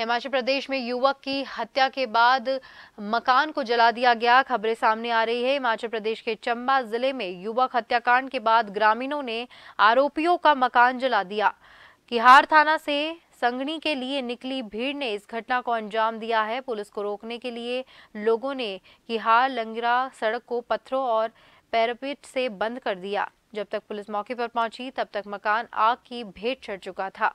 हिमाचल प्रदेश में युवक की हत्या के बाद मकान को जला दिया गया खबरें सामने आ रही है हिमाचल प्रदेश के चंबा जिले में युवक हत्याकांड के बाद ग्रामीणों ने आरोपियों का मकान जला दिया किहार थाना से संगनी के लिए निकली भीड़ ने इस घटना को अंजाम दिया है पुलिस को रोकने के लिए लोगों ने किहार लंगरा सड़क को पत्थरों और पैरापिट से बंद कर दिया जब तक पुलिस मौके पर पहुंची तब तक मकान आग की भेंट चढ़ चुका था